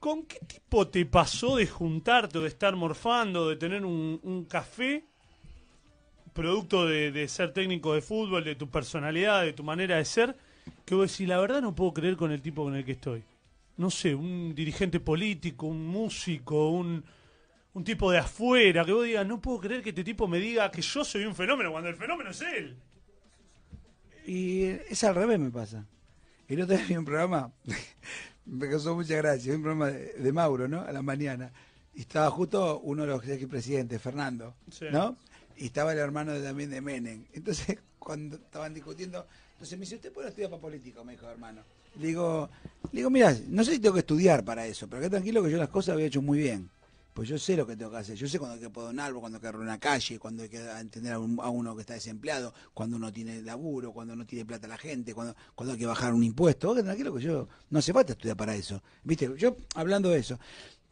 ¿Con qué tipo te pasó de juntarte de estar morfando, de tener un, café, producto de, ser técnico de fútbol, de tu personalidad, de tu manera de ser, que vos decís, la verdad no puedo creer con el tipo con el que estoy? No sé, un dirigente político, un músico, un, tipo de afuera, que vos digas, no puedo creer que este tipo me diga que yo soy un fenómeno cuando el fenómeno es él. Y es al revés me pasa. El otro día vi un programa me causó muchas gracias, Un programa de, Mauro, ¿no? A la mañana. Y estaba justo uno de los presidentes, Fernando, ¿no? Y estaba el hermano de, también de Menem. Entonces, cuando estaban discutiendo, entonces me dice, ¿usted puede estudiar para político? Me dijo, hermano. Le digo, le digo, mira, no sé si tengo que estudiar para eso, pero qué tranquilo que yo las cosas había hecho muy bien pues yo sé lo que tengo que hacer, yo sé cuando hay que poner un árbol, cuando hay que arreglar una calle, cuando hay que entender a, uno que está desempleado, cuando uno tiene laburo, cuando no tiene plata la gente, cuando, hay que bajar un impuesto, que yo, no hace falta estudiar para eso, viste, yo hablando de eso,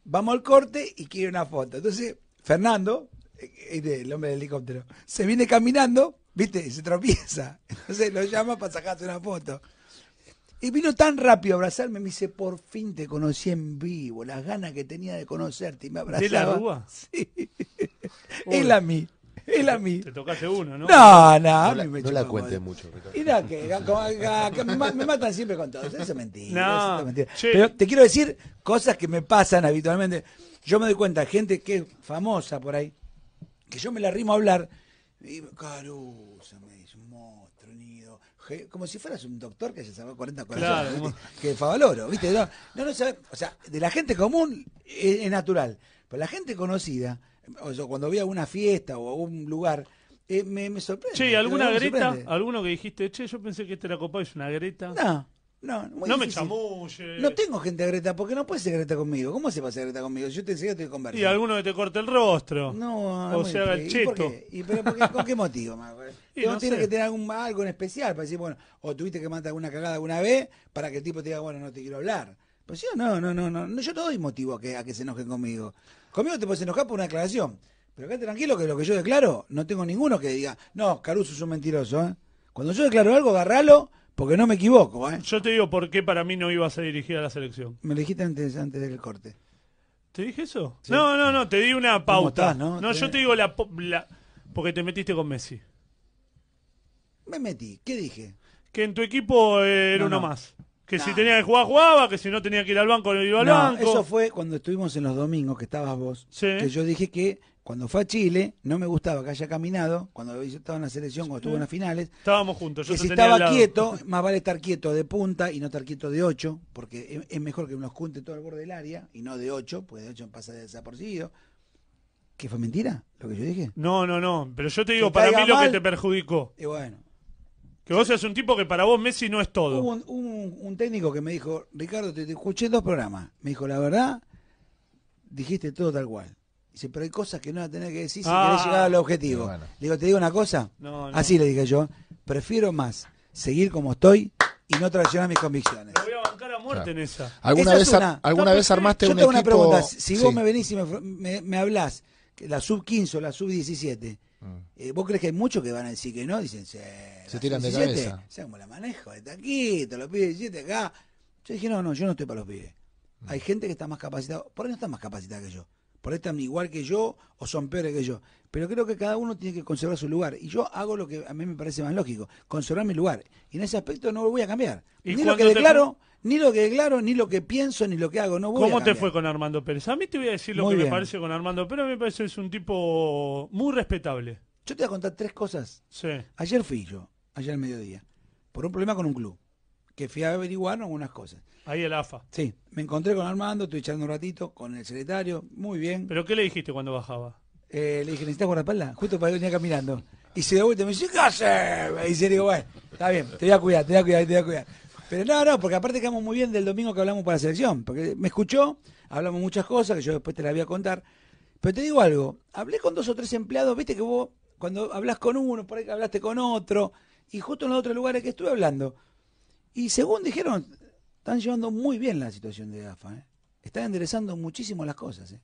vamos al corte y quiere una foto, entonces Fernando, eh, este, el hombre del helicóptero, se viene caminando, viste, y se tropieza, entonces lo llama para sacarse una foto. Y vino tan rápido a abrazarme, me dice, por fin te conocí en vivo, las ganas que tenía de conocerte y me abrazaba. ¿De la Rúa? Sí. Él a mí, él a mí. Te tocaste uno, ¿no? No, no, no la, me cuentes mucho, Ricardo. Y que, me, matan siempre con todo. eso es mentira. No, eso es mentira. Pero te quiero decir cosas que me pasan habitualmente. Yo me doy cuenta, gente que es famosa por ahí, que yo me la rimo a hablar, y como si fueras un doctor que se sabe 40 corazones, que Favaloro, ¿viste? No, no, o sea, de la gente común es, natural, pero la gente conocida, o cuando voy a una fiesta o a un lugar, eh, me, sorprende. Che, ¿alguna greta? ¿Alguno que dijiste, che, yo pensé que este era copado, es una greta? No. No, no me chamulle. No tengo gente agreta, porque no puedes ser agreta conmigo. ¿Cómo se va a ser greta conmigo? Yo te enseño, te converso. Y alguno que te corte el rostro. No, O ah, sea, el cheto. ¿Y, por qué? con qué motivo? no tienes que tener algún, algo en especial para decir, bueno, o tuviste que matar alguna cagada alguna vez para que el tipo te diga, bueno, no te quiero hablar. Pues yo no, no, no, no. Yo no doy motivo a que, a que se enojen conmigo. Conmigo te puedes enojar por una declaración Pero acá tranquilo que lo que yo declaro, no tengo ninguno que diga, no, Caruso es un mentiroso. ¿eh? Cuando yo declaro algo, agarralo porque no me equivoco, ¿eh? Yo te digo por qué para mí no ibas a dirigir a la selección. Me lo dijiste antes, antes del corte. ¿Te dije eso? No, no, no, te di una pauta. no, no yo eh. te digo la, Porque te metiste con Messi. Me metí, ¿qué dije? Que en tu equipo era uno más. Que si tenía que jugar, jugaba, que si no tenía que ir al banco, no iba al no, Eso fue cuando estuvimos en los domingos, que estabas vos. Sí. Que yo dije que cuando fue a Chile, no me gustaba que haya caminado, cuando estaba en la selección, cuando estuvo en las finales. Estábamos juntos, yo que si estaba quieto, más vale estar quieto de punta y no estar quieto de ocho, porque es mejor que uno junte todo el borde del área y no de ocho, porque de ocho pasa desapercibido. ¿Qué fue mentira lo que yo dije? No, no, no, pero yo te digo, para mí lo que te perjudicó. Y bueno. Que vos seas un tipo que para vos Messi no es todo. Hubo un, técnico que me dijo, Ricardo, te, te escuché en dos programas. Me dijo, la verdad, dijiste todo tal cual Dice, pero hay cosas que no a tener que decir si querés llegar al ah. objetivo. digo, ¿te digo una cosa? Así le dije yo. Prefiero más seguir como estoy y no traicionar mis convicciones. Me voy a bancar a muerte en esa. ¿Alguna, vez, es una, ¿alguna vez armaste yo tengo una pregunta. Si vos me venís y me, me, hablás, la sub-15 o la sub-17, mm. eh, ¿vos creés que hay muchos que van a decir que no? Dicen, se, tiran de cabeza. O sea, como la manejo, de taquito, los pibes 17 acá. Yo dije, no, no, yo no estoy para los pibes. Mm. Hay gente que está más capacitada, por ahí no está más capacitada que yo por ahí están igual que yo o son peores que yo. Pero creo que cada uno tiene que conservar su lugar. Y yo hago lo que a mí me parece más lógico, conservar mi lugar. Y en ese aspecto no lo voy a cambiar. ni lo que declaro, ni lo que declaro, ni lo que pienso, ni lo que hago. No ¿Cómo te fue con Armando Pérez? A mí te voy a decir lo que me parece con Armando Pérez. a mí Me parece que es un tipo muy respetable. Yo te voy a contar tres cosas. Ayer fui yo, ayer al mediodía, por un problema con un club que fui a averiguar algunas cosas. Ahí el AFA. Sí, me encontré con Armando, estoy echando un ratito con el secretario, muy bien. ¿Pero qué le dijiste cuando bajaba? Eh, le dije, ¿necesitas guardapalda? Justo para que venía caminando. Y se dio vuelta y me dice, ¿qué hace Y se digo, bueno, está bien, te voy a cuidar, te voy a cuidar, te voy a cuidar. Pero no, no, porque aparte quedamos muy bien del domingo que hablamos para la selección. Porque me escuchó, hablamos muchas cosas que yo después te las voy a contar. Pero te digo algo, hablé con dos o tres empleados, viste que vos, cuando hablas con uno, por ahí hablaste con otro, y justo en los otros lugares que estuve hablando, y según dijeron, están llevando muy bien la situación de AFA. ¿eh? Están enderezando muchísimo las cosas. ¿eh?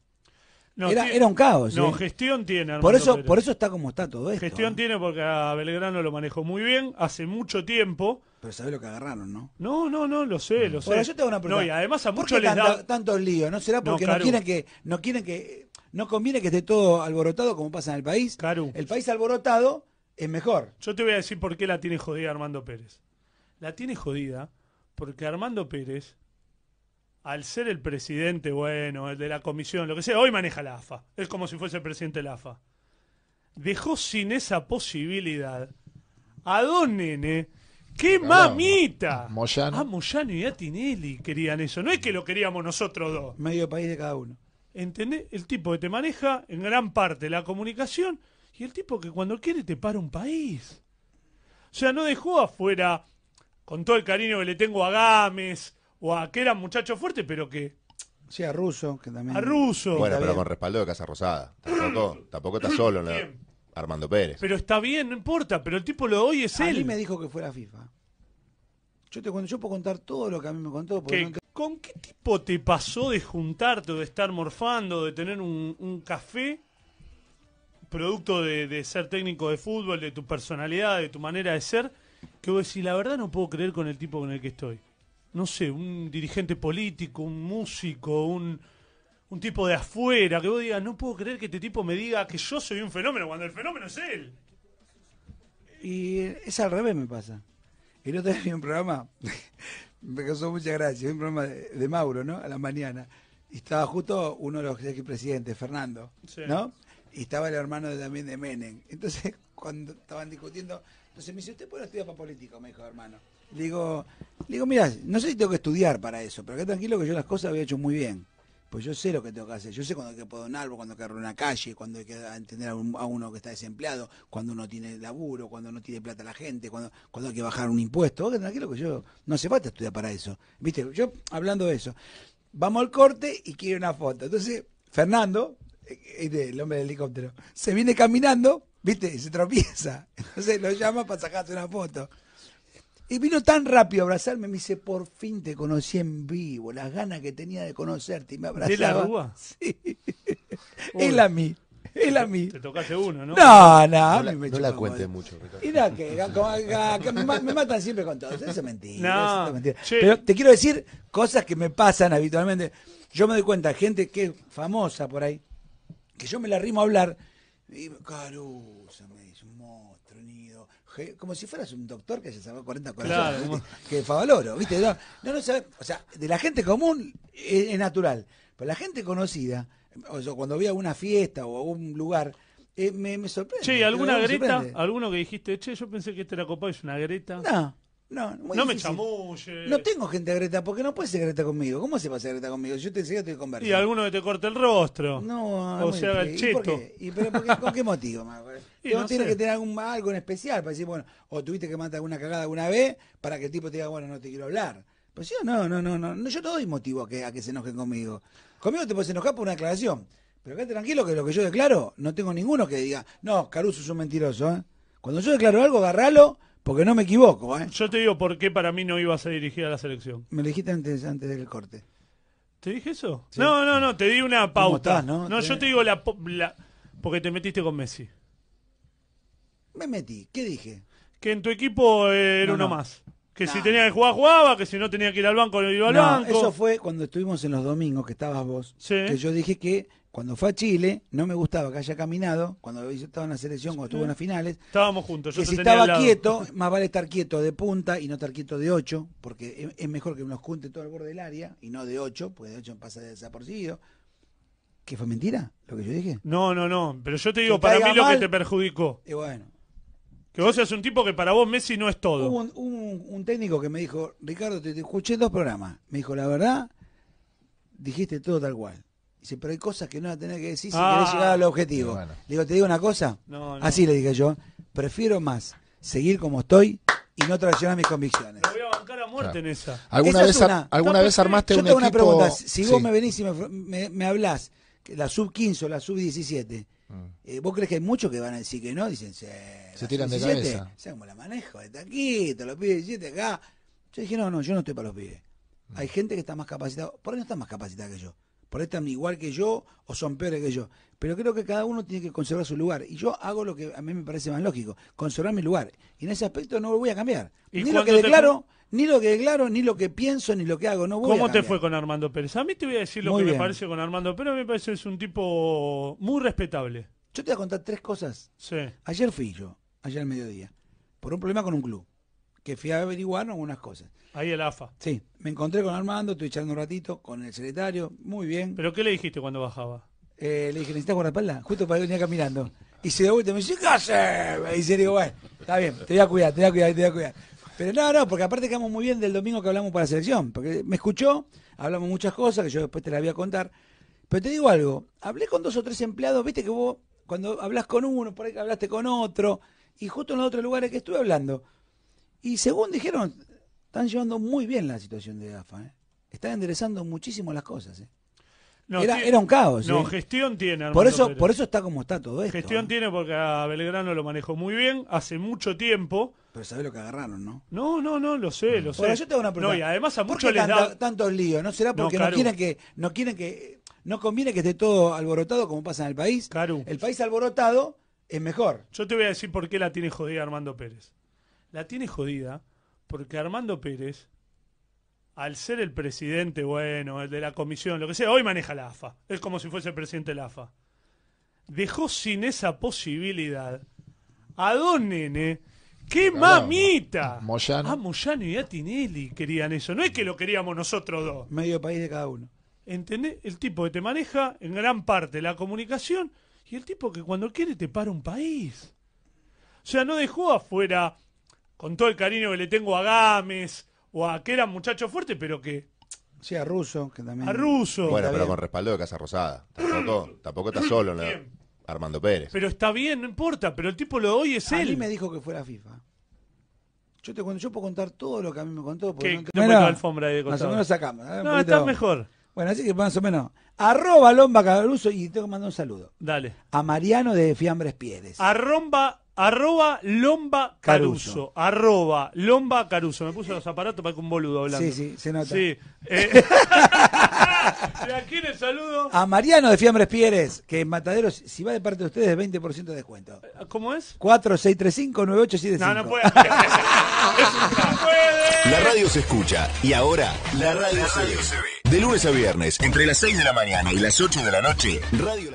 era, un caos. No, ¿eh? gestión tiene. Armando por eso, por eso está como está todo esto. Gestión tiene porque a Belgrano lo manejó muy bien hace mucho tiempo. Pero sabés lo que agarraron, ¿no? No, no, no, lo sé, lo sé. Yo tengo una pregunta. No, y además a tanto, tantos líos? ¿No será porque no, quieren que no quieren que no conviene que esté todo alborotado como pasa en el país? Claro, El país alborotado es mejor. Yo te voy a decir por qué la tiene jodida Armando Pérez la tiene jodida porque Armando Pérez, al ser el presidente, bueno, el de la comisión, lo que sea, hoy maneja la AFA. Es como si fuese el presidente de la AFA. Dejó sin esa posibilidad a dos Nene. ¡Qué mamita! A ah, Moyano. y a y querían eso. No es que lo queríamos nosotros dos. Medio país de cada uno. ¿Entendés? El tipo que te maneja en gran parte la comunicación y el tipo que cuando quiere te para un país. O sea, no dejó afuera con todo el cariño que le tengo a Gámez o a que eran muchacho fuerte, pero que. Sí, a Ruso. que también. A Russo. Bueno, pero con respaldo de Casa Rosada. Tampoco, está solo Armando Pérez. Pero está bien, no importa, pero el tipo lo oye, es él. A me dijo que fuera FIFA. Yo te yo puedo contar todo lo que a mí me contó. ¿Con qué tipo te pasó de juntarte de estar morfando, de tener un, café? producto de ser técnico de fútbol, de tu personalidad, de tu manera de ser, que vos decís, la verdad no puedo creer con el tipo con el que estoy. No sé, un dirigente político, un músico, un, tipo de afuera, que vos digas, no puedo creer que este tipo me diga que yo soy un fenómeno cuando el fenómeno es él. Y eh, es al revés me pasa. El otro día vi un programa, me causó mucha gracia, un programa de, Mauro, ¿no? A la mañana. Y estaba justo uno de los presidentes, Fernando, ¿no? Y estaba el hermano también de Menem. Entonces, cuando estaban discutiendo, entonces me dice, ¿usted puede estudiar para político? Me dijo, hermano. Le digo, digo, mira, no sé si tengo que estudiar para eso, pero qué tranquilo que yo las cosas había hecho muy bien. Pues yo sé lo que tengo que hacer. Yo sé cuando hay que poner un árbol, cuando hay que arruinar una calle, cuando hay que entender a, uno que está desempleado, cuando uno tiene laburo, cuando no tiene plata la gente, cuando, hay que bajar un impuesto. Vos tranquilo que yo no hace falta estudiar para eso. Viste, yo hablando de eso, vamos al corte y quiere una foto. Entonces, Fernando, eh, este, el hombre del helicóptero, se viene caminando ¿Viste? Se tropieza. Entonces lo llama para sacarte una foto. Y vino tan rápido a abrazarme, me dice, por fin te conocí en vivo, las ganas que tenía de conocerte y me abrazaba. ¿De la rúa? Sí. es Él a mí, él a mí. Te tocaste uno, ¿no? No, no, no la, me cuentes mucho. Y nada, que, me, matan siempre con todo, eso es mentira. No, eso es mentira. Pero te quiero decir cosas que me pasan habitualmente. Yo me doy cuenta, gente que es famosa por ahí, que yo me la rimo a hablar y Caruso, me dice, un monstruo, nido. Como si fueras un doctor que se sabe 40 corazones. Que Favaloro, ¿viste? No, no, sabe, O sea, de la gente común es, natural. Pero la gente conocida, o sea, cuando vi alguna una fiesta o a un lugar, eh, me, sorprende. Che, ¿alguna greta? ¿Alguno que dijiste, che, yo pensé que este era copado, es una greta? No. No, no me chamulle. No tengo gente agreta, porque no puede ser agreta conmigo. ¿Cómo se va a ser agreta conmigo? Yo te a te convertir Y alguno que te corte el rostro. No, O ah, sea el ¿Y por qué? ¿Con qué motivo? no tiene que tener algún, algo en especial para decir, bueno, o tuviste que matar alguna cagada alguna vez para que el tipo te diga, bueno, no te quiero hablar. Pues yo no, no, no, no, yo no doy motivo a que, a que se enojen conmigo. Conmigo te puedes enojar por una declaración. Pero quédate tranquilo que lo que yo declaro, no tengo ninguno que diga, no, Caruso es un mentiroso. ¿eh? Cuando yo declaro algo, agarralo, porque no me equivoco, ¿eh? Yo te digo por qué para mí no ibas a dirigir a la selección. Me lo dijiste antes, del corte. ¿Te dije eso? No, no, no, te di una pauta. no, no yo te digo la, Porque te metiste con Messi. Me metí, ¿qué dije? Que en tu equipo era uno más. Que si tenía que jugar, jugaba, que si no tenía que ir al banco, no iba al banco. Eso fue cuando estuvimos en los domingos, que estabas vos. Sí. Que yo dije que cuando fue a Chile, no me gustaba que haya caminado, cuando estaba en la selección, cuando estuvo en las finales. Estábamos juntos, si estaba quieto, más vale estar quieto de punta y no estar quieto de ocho, porque es, mejor que nos junte todo el borde del área y no de ocho, porque de ocho pasa de desapercibido. ¿Que fue mentira lo que yo dije? No, no, no, pero yo te digo, para mí lo que te perjudicó. bueno. Que vos seas un tipo que para vos Messi no es todo. Hubo un, técnico que me dijo, Ricardo, te, te escuché en dos programas. Me dijo, la verdad, dijiste todo tal cual Dice, pero hay cosas que no vas a tener que decir si querés ah. llegar al objetivo. digo, ¿te digo una cosa? Así le dije yo. Prefiero más seguir como estoy y no traicionar mis convicciones. Lo voy a bancar a muerte en esa. ¿Alguna vez, armaste un ¿alguna armaste yo un tengo una pregunta. Si vos me venís y me, me, hablás, la sub-15 o la sub-17, mm. eh, ¿Vos crees que hay muchos que van a decir que no? Dicen, se, se tiran de cabeza. cómo la manejo? De taquito, los pibes 17 acá. Yo dije, no, no, yo no estoy para los pibes. Mm. Hay gente que está más capacitada, por qué no está más capacitada que yo, por ahí están igual que yo o son peores que yo. Pero creo que cada uno tiene que conservar su lugar. Y yo hago lo que a mí me parece más lógico, conservar mi lugar. Y en ese aspecto no lo voy a cambiar. ni lo que declaro, ni lo que declaro, ni lo que pienso, ni lo que hago. No ¿Cómo te fue con Armando Pérez? A mí te voy a decir lo que me parece con Armando Pérez. A mí Me parece que es un tipo muy respetable. Yo te voy a contar tres cosas. Ayer fui yo, ayer al mediodía, por un problema con un club que fui a averiguar algunas cosas. Ahí el AFA. Sí, me encontré con Armando, estoy echando un ratito, con el secretario, muy bien. ¿Pero qué le dijiste cuando bajaba? Eh, le dije, ¿necesitas guardaespaldas? Justo para que venía caminando. Y se dio vuelta y me dice, ¿qué hace? Y se digo, bueno, está bien, te voy a cuidar, te voy a cuidar, te voy a cuidar. Pero no, no, porque aparte quedamos muy bien del domingo que hablamos para la selección. Porque me escuchó, hablamos muchas cosas que yo después te las voy a contar. Pero te digo algo, hablé con dos o tres empleados, viste que vos, cuando hablas con uno, por ahí hablaste con otro, y justo en los otros lugares que estuve hablando, y según dijeron, están llevando muy bien la situación de AFA. ¿eh? Están enderezando muchísimo las cosas. ¿eh? era, un caos. No, ¿eh? gestión tiene. Armando por eso, por eso está como está todo esto. Gestión tiene porque a Belgrano lo manejó muy bien hace mucho tiempo. Pero sabés lo que agarraron, ¿no? No, no, no, lo sé, mm. lo sé. yo tengo una pregunta. No, y además a muchos les tanto, da... tantos líos? ¿No será porque no, quieren que... No quieren que... No conviene que esté todo alborotado como pasa en el país. Claro. El país alborotado es mejor. Yo te voy a decir por qué la tiene jodida Armando Pérez la tiene jodida porque Armando Pérez, al ser el presidente, bueno, el de la comisión, lo que sea, hoy maneja la AFA. Es como si fuese el presidente de la AFA. Dejó sin esa posibilidad a Don Nene. ¡Qué mamita! Moyano. Ah, Moyano y a Tinelli querían eso. No es que lo queríamos nosotros dos. Medio país de cada uno. ¿Entendés? El tipo que te maneja en gran parte la comunicación y el tipo que cuando quiere te para un país. O sea, no dejó afuera con todo el cariño que le tengo a Gámez o a que era muchacho fuerte, pero que. Sí, a Russo, que también. A Russo. Bueno, pero con respaldo de Casa Rosada. Tampoco, tampoco está solo, Armando Pérez. Pero está bien, no importa, pero el tipo lo de hoy es él. A mí me dijo que fuera FIFA. Yo te yo puedo contar todo lo que a mí me contó. Porque me la alfombra de Más o menos sacamos. No, está mejor. Bueno, así que más o menos. Arroba Lomba Caberuso y tengo que mandar un saludo. Dale. A Mariano de Fiambres Piedes Arroba Arroba Lomba Caruso. Arroba Lomba Caruso. Me puse los aparatos para que un boludo hablando. Sí, sí, se nota. Sí. Eh. de aquí le saludo. A Mariano de Fiambres Pieres, que en Mataderos, si va de parte de ustedes, 20% de descuento. Eh, ¿Cómo es? 4635-9875. No, no puede. no puede. La radio se escucha y ahora la radio, De lunes a viernes, entre las 6 de la mañana y las 8 de la noche, Radio